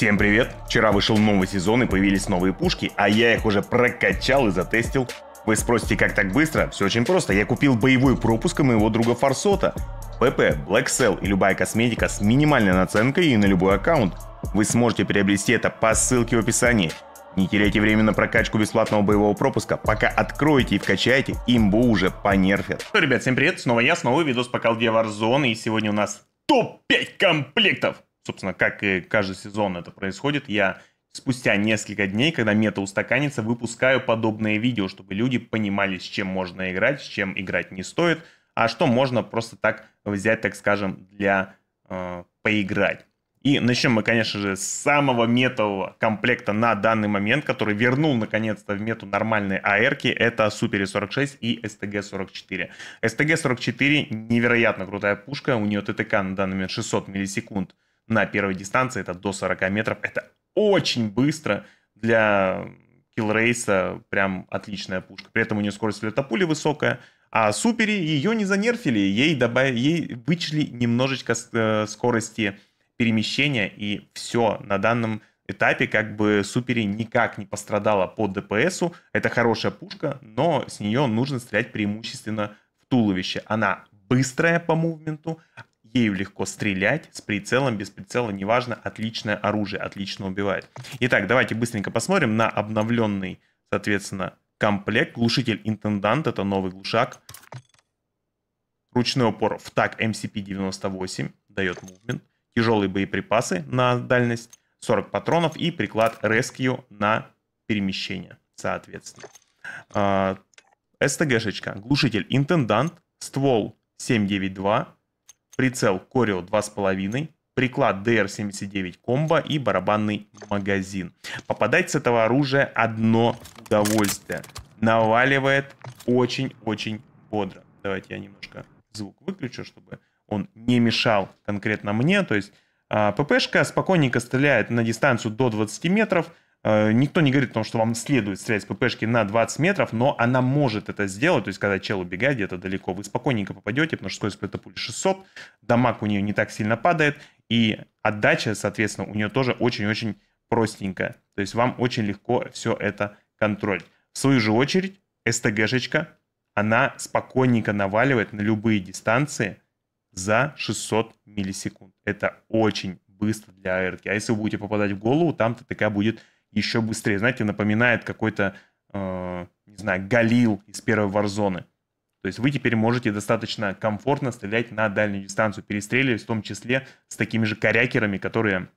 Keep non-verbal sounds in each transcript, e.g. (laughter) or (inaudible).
Всем привет! Вчера вышел новый сезон и появились новые пушки, а я их уже прокачал и затестил. Вы спросите, как так быстро? Все очень просто. Я купил боевой пропуск у моего друга Форсота. ПП, Black Cell и любая косметика с минимальной наценкой и на любой аккаунт. Вы сможете приобрести это по ссылке в описании. Не теряйте время на прокачку бесплатного боевого пропуска, пока откроете и вкачаете, имбу уже понерфят. Что, ребят, всем привет, снова я, снова видос по колде Warzone, и сегодня у нас топ-5 комплектов собственно, как и каждый сезон это происходит, я спустя несколько дней, когда мета устаканится, выпускаю подобные видео, чтобы люди понимали, с чем можно играть, с чем играть не стоит, а что можно просто так взять, так скажем, для э, поиграть. И начнем мы, конечно же, с самого метового комплекта на данный момент, который вернул наконец-то в мету нормальные АРки. Это e Супери 46 и СТГ 44. СТГ 44 невероятно крутая пушка. У нее ТТК на данный момент 600 миллисекунд на первой дистанции, это до 40 метров. Это очень быстро для киллрейса, прям отличная пушка. При этом у нее скорость лета пули высокая, а супери ее не занерфили, ей, добав... ей вычли немножечко э, скорости перемещения, и все, на данном этапе как бы супери никак не пострадала по ДПСу. Это хорошая пушка, но с нее нужно стрелять преимущественно в туловище. Она быстрая по мувменту, Ею легко стрелять, с прицелом, без прицела, неважно, отличное оружие, отлично убивает. Итак, давайте быстренько посмотрим на обновленный, соответственно, комплект. Глушитель Интендант, это новый глушак. Ручной опор в так MCP-98, дает мувмент. Тяжелые боеприпасы на дальность, 40 патронов и приклад Rescue на перемещение, соответственно. А, СТГ шечка. глушитель Интендант, ствол 792, прицел Corio 2.5, приклад DR-79 комбо и барабанный магазин. Попадать с этого оружия одно удовольствие. Наваливает очень-очень бодро. Давайте я немножко звук выключу, чтобы он не мешал конкретно мне. То есть а, ППшка спокойненько стреляет на дистанцию до 20 метров, Э, никто не говорит о том, что вам следует стрелять с ППшки на 20 метров, но она может это сделать. То есть, когда чел убегает где-то далеко, вы спокойненько попадете, потому что скорость этой пули 600, дамаг у нее не так сильно падает, и отдача, соответственно, у нее тоже очень-очень простенькая. То есть, вам очень легко все это контролить. В свою же очередь, СТГшечка, она спокойненько наваливает на любые дистанции за 600 миллисекунд. Это очень быстро для АРК. А если вы будете попадать в голову, там то такая будет еще быстрее. Знаете, напоминает какой-то, э, не знаю, Галил из первой Варзоны. То есть вы теперь можете достаточно комфортно стрелять на дальнюю дистанцию, перестреливаясь в том числе с такими же корякерами, которые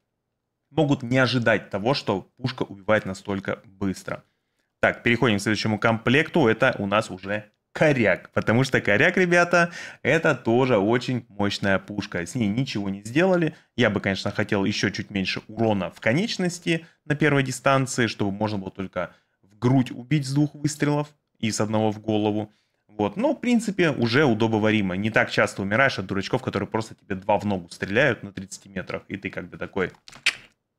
могут не ожидать того, что пушка убивает настолько быстро. Так, переходим к следующему комплекту. Это у нас уже коряк. Потому что коряк, ребята, это тоже очень мощная пушка. С ней ничего не сделали. Я бы, конечно, хотел еще чуть меньше урона в конечности на первой дистанции, чтобы можно было только в грудь убить с двух выстрелов и с одного в голову. Вот, но, в принципе, уже удобоваримо. Не так часто умираешь от дурачков, которые просто тебе два в ногу стреляют на 30 метрах, и ты как бы такой,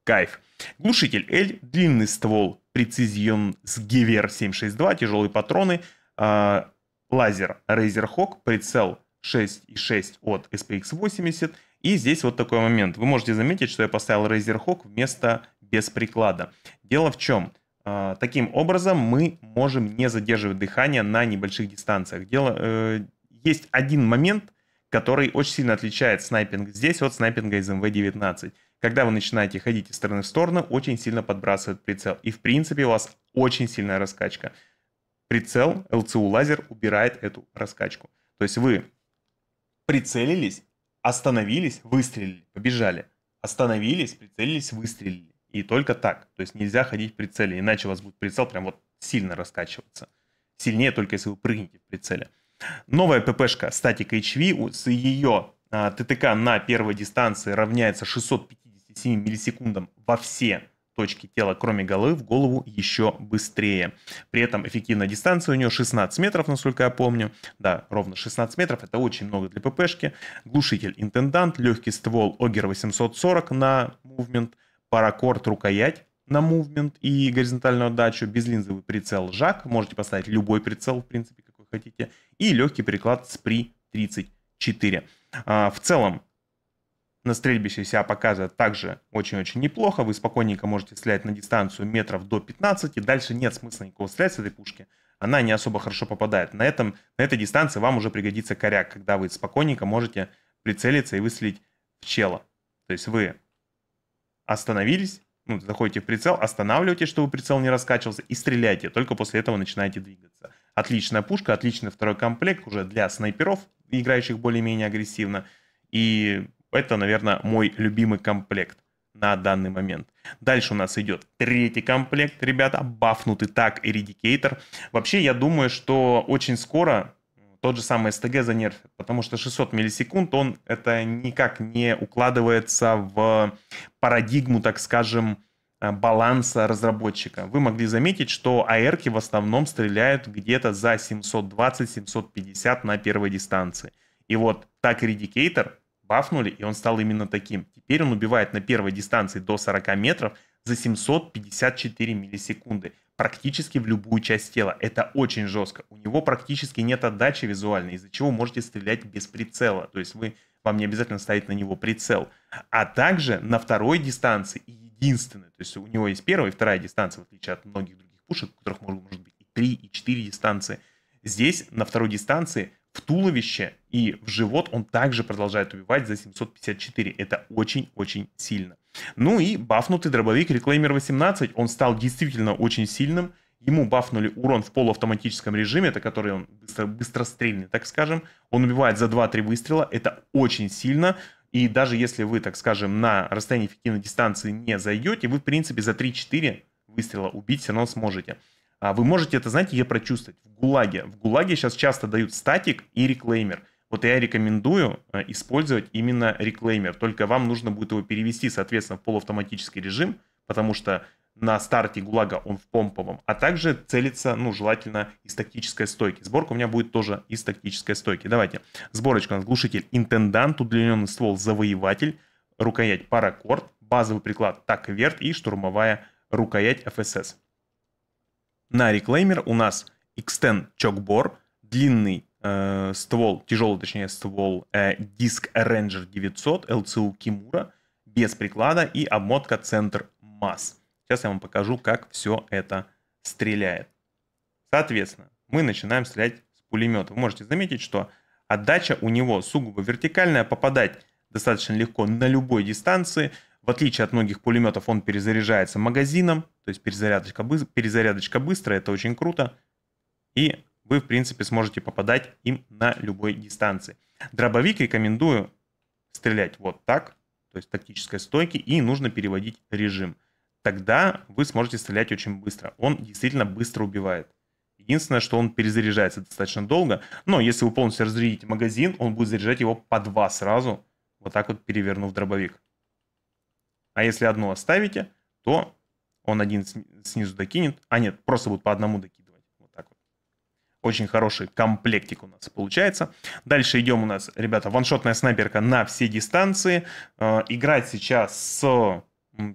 кайф. Глушитель L, длинный ствол, прецизион с Гевер 762, тяжелые патроны, а, лазер Razer Hawk, прицел 6.6 от SPX80. И здесь вот такой момент. Вы можете заметить, что я поставил Razer Hawk вместо без приклада. Дело в чем? А, таким образом мы можем не задерживать дыхание на небольших дистанциях. Дело, э, есть один момент, который очень сильно отличает снайпинг здесь от снайпинга из МВ-19. Когда вы начинаете ходить из стороны в сторону, очень сильно подбрасывает прицел. И в принципе у вас очень сильная раскачка прицел, LCU лазер убирает эту раскачку. То есть вы прицелились, остановились, выстрелили, побежали. Остановились, прицелились, выстрелили. И только так. То есть нельзя ходить в прицеле, иначе у вас будет прицел прям вот сильно раскачиваться. Сильнее только если вы прыгнете в прицеле. Новая ППшка Static HV с ее а, ТТК на первой дистанции равняется 657 миллисекундам во все точки тела, кроме головы, в голову еще быстрее. При этом эффективная дистанция у нее 16 метров, насколько я помню. Да, ровно 16 метров, это очень много для ППшки. Глушитель интендант, легкий ствол Огер 840 на мувмент, паракорд рукоять на мувмент и горизонтальную отдачу, безлинзовый прицел ЖАК, можете поставить любой прицел, в принципе, какой хотите, и легкий приклад SPRI 34. В целом, на стрельбище себя показывает также очень-очень неплохо. Вы спокойненько можете стрелять на дистанцию метров до 15. И дальше нет смысла никого стрелять с этой пушки. Она не особо хорошо попадает. На, этом, на этой дистанции вам уже пригодится коряк, когда вы спокойненько можете прицелиться и выстрелить в чело. То есть вы остановились, ну, заходите в прицел, останавливаете, чтобы прицел не раскачивался, и стреляете. Только после этого начинаете двигаться. Отличная пушка, отличный второй комплект уже для снайперов, играющих более-менее агрессивно. И это, наверное, мой любимый комплект на данный момент. Дальше у нас идет третий комплект, ребята, бафнутый так, Эридикейтор. Вообще, я думаю, что очень скоро тот же самый СТГ занерфит, потому что 600 миллисекунд, он это никак не укладывается в парадигму, так скажем, э, баланса разработчика. Вы могли заметить, что АР в основном стреляют где-то за 720-750 на первой дистанции. И вот так Редикейтор бафнули, и он стал именно таким. Теперь он убивает на первой дистанции до 40 метров за 754 миллисекунды. Практически в любую часть тела. Это очень жестко. У него практически нет отдачи визуальной, из-за чего можете стрелять без прицела. То есть вы, вам не обязательно ставить на него прицел. А также на второй дистанции и единственной. То есть у него есть первая и вторая дистанция, в отличие от многих других пушек, у которых может, быть и 3, и 4 дистанции. Здесь на второй дистанции в туловище и в живот он также продолжает убивать за 754. Это очень-очень сильно. Ну и бафнутый дробовик реклеймер 18, он стал действительно очень сильным. Ему бафнули урон в полуавтоматическом режиме, это который он быстро, быстрострельный, так скажем. Он убивает за 2-3 выстрела, это очень сильно. И даже если вы, так скажем, на расстоянии эффективной дистанции не зайдете, вы, в принципе, за 3-4 выстрела убить все равно сможете. А Вы можете это, знаете, я прочувствовать? В ГУЛАГе. В ГУЛАГе сейчас часто дают статик и реклеймер. Вот я рекомендую э, использовать именно реклеймер. Только вам нужно будет его перевести, соответственно, в полуавтоматический режим, потому что на старте ГУЛАГа он в помповом, а также целится, ну, желательно из тактической стойки. Сборка у меня будет тоже из тактической стойки. Давайте. Сборочка у нас глушитель интендант, удлиненный ствол завоеватель, рукоять паракорд, базовый приклад так верт и штурмовая рукоять ФСС на реклеймер у нас Xten Чокбор, длинный э, ствол, тяжелый, точнее, ствол э, диск Ranger 900 LCU Kimura без приклада и обмотка центр масс. Сейчас я вам покажу, как все это стреляет. Соответственно, мы начинаем стрелять с пулемета. Вы можете заметить, что отдача у него сугубо вертикальная, попадать достаточно легко на любой дистанции – в отличие от многих пулеметов, он перезаряжается магазином, то есть перезарядочка, быстро, перезарядочка быстрая, это очень круто. И вы, в принципе, сможете попадать им на любой дистанции. Дробовик рекомендую стрелять вот так, то есть тактической стойки, и нужно переводить режим. Тогда вы сможете стрелять очень быстро. Он действительно быстро убивает. Единственное, что он перезаряжается достаточно долго, но если вы полностью разрядите магазин, он будет заряжать его по два сразу, вот так вот перевернув дробовик. А если одну оставите, то он один снизу докинет. А нет, просто будет по одному докидывать. Вот так вот. Очень хороший комплектик у нас получается. Дальше идем у нас, ребята, ваншотная снайперка на все дистанции. Э, играть сейчас с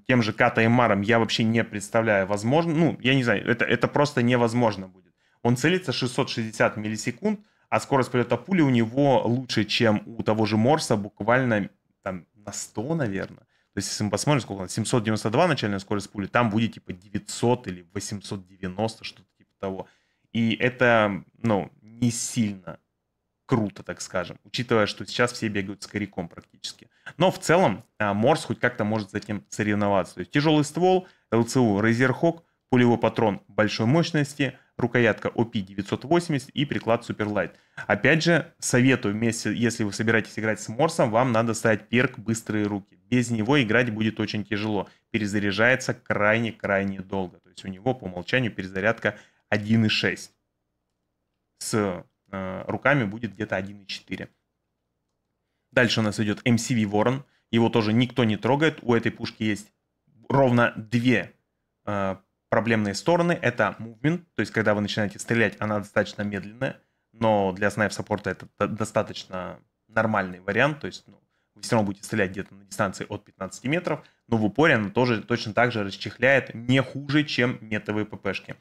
тем же Ката и Маром я вообще не представляю возможно. Ну, я не знаю, это, это просто невозможно будет. Он целится 660 миллисекунд, а скорость полета пули у него лучше, чем у того же Морса, буквально там на 100, наверное. То есть, если мы посмотрим, сколько 792 начальная скорость пули, там будет типа 900 или 890, что-то типа того. И это, ну, не сильно круто, так скажем, учитывая, что сейчас все бегают с коряком практически. Но в целом а, Морс хоть как-то может с этим соревноваться. То есть тяжелый ствол, ЛЦУ, Razer Hawk, пулевой патрон большой мощности – рукоятка OP980 и приклад Superlight. Опять же, советую вместе, если вы собираетесь играть с Морсом, вам надо ставить перк «Быстрые руки». Без него играть будет очень тяжело. Перезаряжается крайне-крайне долго. То есть у него по умолчанию перезарядка 1.6. С э, руками будет где-то 1.4. Дальше у нас идет MCV эм Ворон. Его тоже никто не трогает. У этой пушки есть ровно две э, проблемные стороны — это movement, то есть когда вы начинаете стрелять, она достаточно медленная, но для снайп саппорта это достаточно нормальный вариант, то есть ну, вы все равно будете стрелять где-то на дистанции от 15 метров, но в упоре она тоже точно так же расчехляет не хуже, чем метовые ППшки.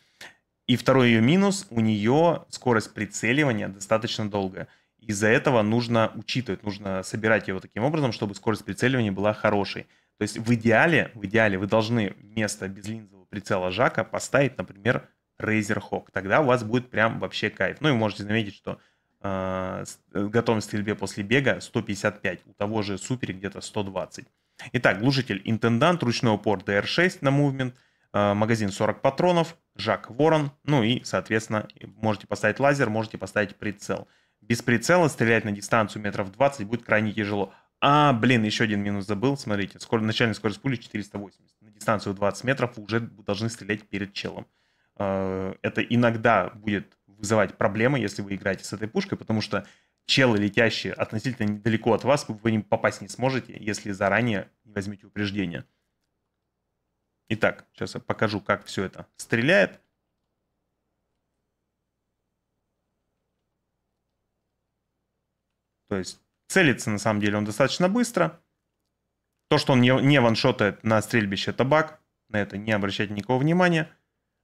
И второй ее минус, у нее скорость прицеливания достаточно долгая. Из-за этого нужно учитывать, нужно собирать его таким образом, чтобы скорость прицеливания была хорошей. То есть в идеале, в идеале вы должны место без линзы прицела Жака поставить, например, Razer Hawk. Тогда у вас будет прям вообще кайф. Ну и можете заметить, что э, э, готовность к стрельбе после бега 155, у того же Супери где-то 120. Итак, глушитель Интендант, ручной упор DR6 на мувмент, э, магазин 40 патронов, Жак Ворон, ну и, соответственно, можете поставить лазер, можете поставить прицел. Без прицела стрелять на дистанцию метров 20 будет крайне тяжело. А, блин, еще один минус забыл. Смотрите, скор... начальная скорость пули 480 дистанцию 20 метров, уже должны стрелять перед челом. Э, это иногда будет вызывать проблемы, если вы играете с этой пушкой, потому что челы, летящие относительно недалеко от вас, вы не попасть не сможете, если заранее не возьмете упреждение. Итак, сейчас я покажу, как все это стреляет. То есть целится на самом деле он достаточно быстро. То, что он не, не ваншотает на стрельбище табак, на это не обращать никакого внимания.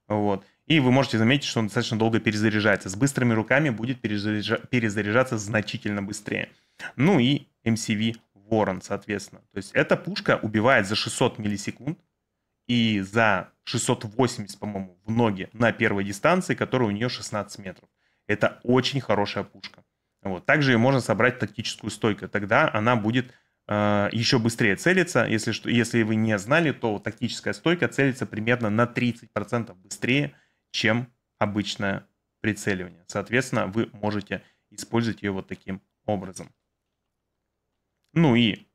Вот. И вы можете заметить, что он достаточно долго перезаряжается. С быстрыми руками будет перезаряжа- перезаряжаться значительно быстрее. Ну и MCV Ворон, соответственно. То есть эта пушка убивает за 600 миллисекунд и за 680, по-моему, в ноги на первой дистанции, которая у нее 16 метров. Это очень хорошая пушка. Вот. Также ее можно собрать тактическую стойку. Тогда она будет Э, еще быстрее целится. Если, что, если вы не знали, то тактическая стойка целится примерно на 30% быстрее, чем обычное прицеливание. Соответственно, вы можете использовать ее вот таким образом. Ну и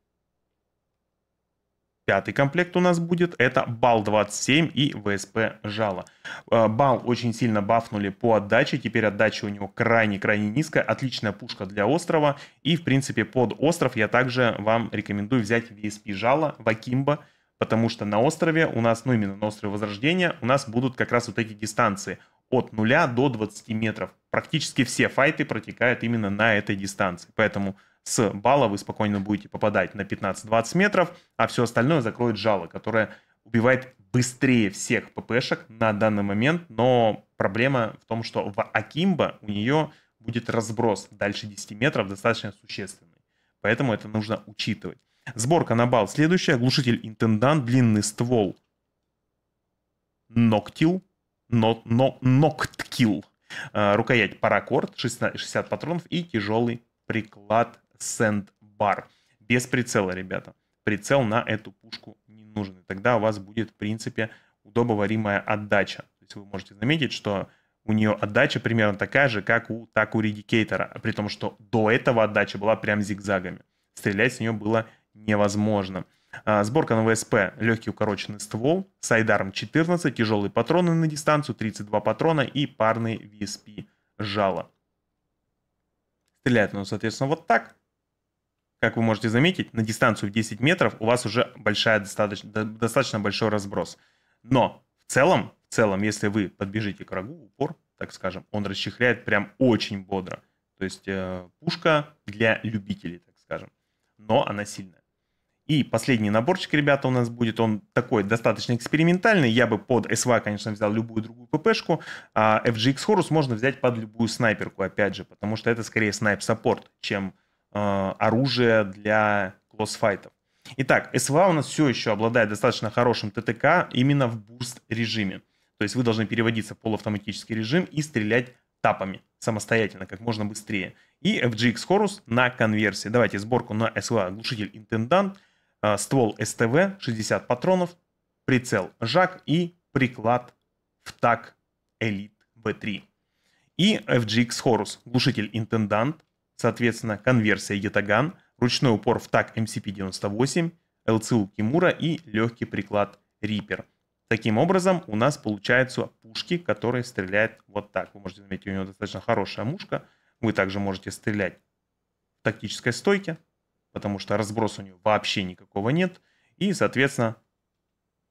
Пятый комплект у нас будет, это бал 27 и ВСП жало. Э, бал очень сильно бафнули по отдаче, теперь отдача у него крайне-крайне низкая, отличная пушка для острова. И, в принципе, под остров я также вам рекомендую взять всп жало, Вакимба, потому что на острове у нас, ну именно на острове Возрождения, у нас будут как раз вот эти дистанции от 0 до 20 метров. Практически все файты протекают именно на этой дистанции, поэтому с балла вы спокойно будете попадать на 15-20 метров, а все остальное закроет жало, которое убивает быстрее всех ППшек на данный момент, но проблема в том, что в Акимба у нее будет разброс дальше 10 метров достаточно существенный. Поэтому это нужно учитывать. Сборка на бал. Следующая. Глушитель интендант. Длинный ствол. Ноктил. Но, но, ноктил. А, рукоять паракорд. 60, 60 патронов и тяжелый приклад сэндбар. Без прицела, ребята. Прицел на эту пушку не нужен. И тогда у вас будет, в принципе, удобоваримая отдача. То есть вы можете заметить, что у нее отдача примерно такая же, как у так у Редикейтора, при том, что до этого отдача была прям зигзагами. Стрелять с нее было невозможно. А, сборка на ВСП, легкий укороченный ствол, с 14, тяжелые патроны на дистанцию, 32 патрона и парный VSP жало. Стреляет она, соответственно, вот так как вы можете заметить, на дистанцию в 10 метров у вас уже большая, достаточно, достаточно большой разброс. Но в целом, в целом, если вы подбежите к врагу, упор, так скажем, он расчехляет прям очень бодро. То есть э, пушка для любителей, так скажем. Но она сильная. И последний наборчик, ребята, у нас будет. Он такой достаточно экспериментальный. Я бы под SY, конечно, взял любую другую ППшку. А FGX Horus можно взять под любую снайперку, опять же, потому что это скорее снайп-саппорт, чем Э, оружие для клосс-файтов. Итак, СВА у нас все еще обладает достаточно хорошим ТТК именно в бурст режиме. То есть вы должны переводиться в полуавтоматический режим и стрелять тапами самостоятельно, как можно быстрее. И FGX Horus на конверсии. Давайте сборку на СВА глушитель интендант, э, ствол СТВ, 60 патронов, прицел ЖАК и приклад в так Elite B3. И FGX Horus, глушитель интендант, соответственно, конверсия Ятаган, ручной упор в ТАК MCP-98, ЛЦУ Кимура и легкий приклад Reaper. Таким образом, у нас получаются пушки, которые стреляют вот так. Вы можете заметить, у него достаточно хорошая мушка. Вы также можете стрелять в тактической стойке, потому что разброс у него вообще никакого нет. И, соответственно,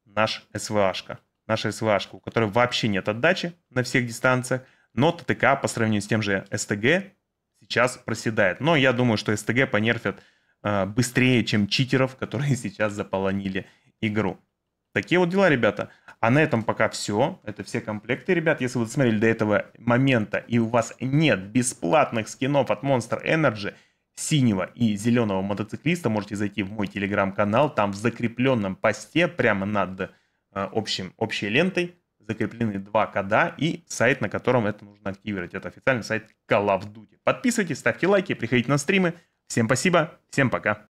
наш СВАшка. Наша СВАшка, у которой вообще нет отдачи на всех дистанциях, но ТТК по сравнению с тем же СТГ сейчас проседает. Но я думаю, что СТГ понерфят э, быстрее, чем читеров, которые (laughs) сейчас заполонили игру. Такие вот дела, ребята. А на этом пока все. Это все комплекты, ребят. Если вы смотрели до этого момента и у вас нет бесплатных скинов от Monster Energy, синего и зеленого мотоциклиста, можете зайти в мой телеграм-канал. Там в закрепленном посте прямо над э, общим, общей лентой закреплены два кода и сайт, на котором это нужно активировать. Это официальный сайт Call of Duty. Подписывайтесь, ставьте лайки, приходите на стримы. Всем спасибо, всем пока.